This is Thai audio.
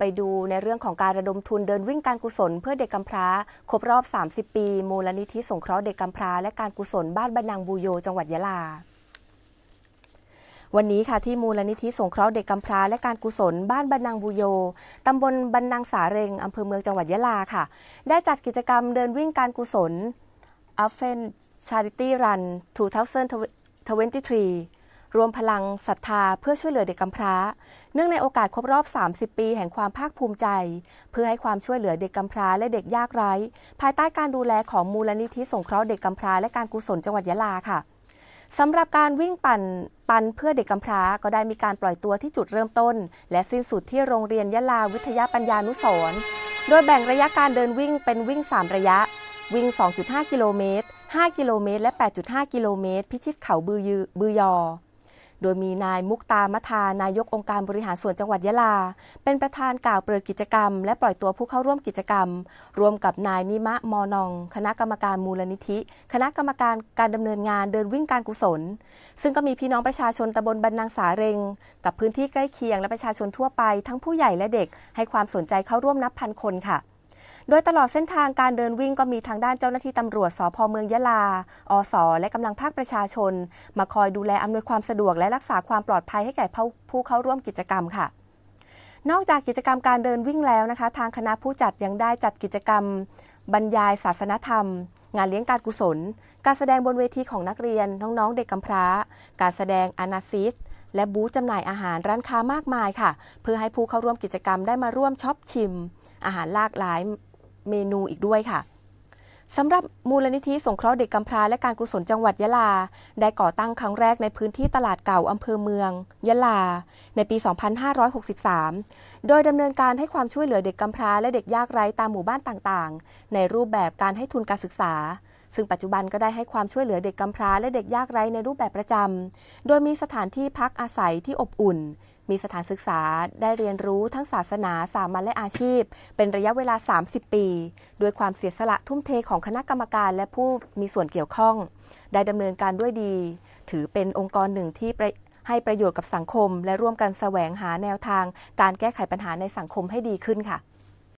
ไปดูในเรื่องของการระดมทุนเดินวิ่งการกุศลเพื่อเด็กกำพร้า ครบรอบ 30 ปี มูลนิธิสงเคราะห์เด็กกำพร้าและการกุศลบ้านบรรนังบูโยจังหวัดยะลาวันนี้ค่ะที่มูลนิธิสงเคราะห์เด็กกำพร้าและการกุศลบ้านบรรนังบุโยตำบลบรรนังสาเรงอำเภอเมืองจังหวัดยะลาค่ะ ได้จัดกิจกรรมเดินวิ่งการกุศลอ a f เ e n ลเซนทเวนตี2023รวมพลังศรัทธาเพื่อช่วยเหลือเด็กกำพร้า เนื่องในโอกาสครบรอบ 30 ปีแห่งความภาคภูมิใจ เพื่อให้ความช่วยเหลือเด็กกำพร้าและเด็กยากไร้ ภายใต้การดูแลของมูลนิธิสงเคราะห์เด็กกำพร้าและการกุศลจังหวัดยะลาค่ะสำหรับการวิ่งปั่นปันเพื่อเด็กกำพร้าก็ได้มีการปล่อยตัวที่จุดเริ่มต้น และสิ้นสุดที่โรงเรียนยะลาวิทยาปัญญานุสรโดยแบ่งระยะการเดินวิ่งเป็นวิ่ง 3 ระยะ วิ่ง 2.5กิโลเมตร5กิโลเมตรและ 8.5กิโลเมตรพิชิตเขาบือบือยอโดยมีนายมุกตามทานายกองค์การบริหารส่วนจังหวัดยะลา เป็นประธานกล่าวเปิดกิจกรรม และปล่อยตัวผู้เข้าร่วมกิจกรรม รวมกับนายนิมะ มอนอง คณะกรรมการมูลนิธิ คณะกรรมการการดำเนินงานเดินวิ่งการกุศล ซึ่งก็มีพี่น้องประชาชนตำบลบรรนางสาเรงกับพื้นที่ใกล้เคียงและประชาชนทั่วไปทั้งผู้ใหญ่และเด็กให้ความสนใจเข้าร่วมนับพันคนค่ะโดยตลอดเส้นทางการเดินวิ่งก็มีทางด้านเจ้าหน้าที่ตำรวจสพเมืองยะลา อส และกำลังภาคประชาชน มาคอยดูแลอำนวยความสะดวกและรักษาความปลอดภัยให้แก่ผู้เข้าร่วมกิจกรรมค่ะ นอกจากกิจกรรมการเดินวิ่งแล้วนะคะ ทางคณะผู้จัดยังได้จัดกิจกรรม บรรยาย ศาสนธรรม งานเลี้ยงการกุศล การแสดงบนเวทีของนักเรียนน้องๆเด็กกำพร้า การแสดงอนาซิสและบูธจำหน่ายอาหารร้านค้ามากมายค่ะ เพื่อให้ผู้เข้าร่วมกิจกรรมได้มาร่วมช็อปชิม อาหารหลากหลายเมนูอีกด้วยค่ะสำหรับมูลนิธิสงเคราะห์เด็กกำพร้าและการกุศลจังหวัดยะลา ได้ก่อตั้งครั้งแรกในพื้นที่ตลาดเก่าอำเภอเมือง ยะลา ในปี 2563 โดยดำเนินการให้ความช่วยเหลือเด็กกำพร้าและเด็กยากไร้ตามหมู่บ้านต่างๆ ในรูปแบบการให้ทุนการศึกษาซึ่งปัจจุบันก็ได้ให้ความช่วยเหลือเด็กกำพร้าและเด็กยากไร้ในรูปแบบประจำ โดยมีสถานที่พักอาศัยที่อบอุ่น มีสถานศึกษาได้เรียนรู้ทั้งศาสนาสามัญและอาชีพ เป็นระยะเวลา 30 ปี ด้วยความเสียสละทุ่มเทของคณะกรรมการและผู้มีส่วนเกี่ยวข้อง ได้ดำเนินการด้วยดี ถือเป็นองค์กรหนึ่งที่ให้ประโยชน์กับสังคม และร่วมกันแสวงหาแนวทาง การแก้ไขปัญหาในสังคมให้ดีขึ้นค่ะ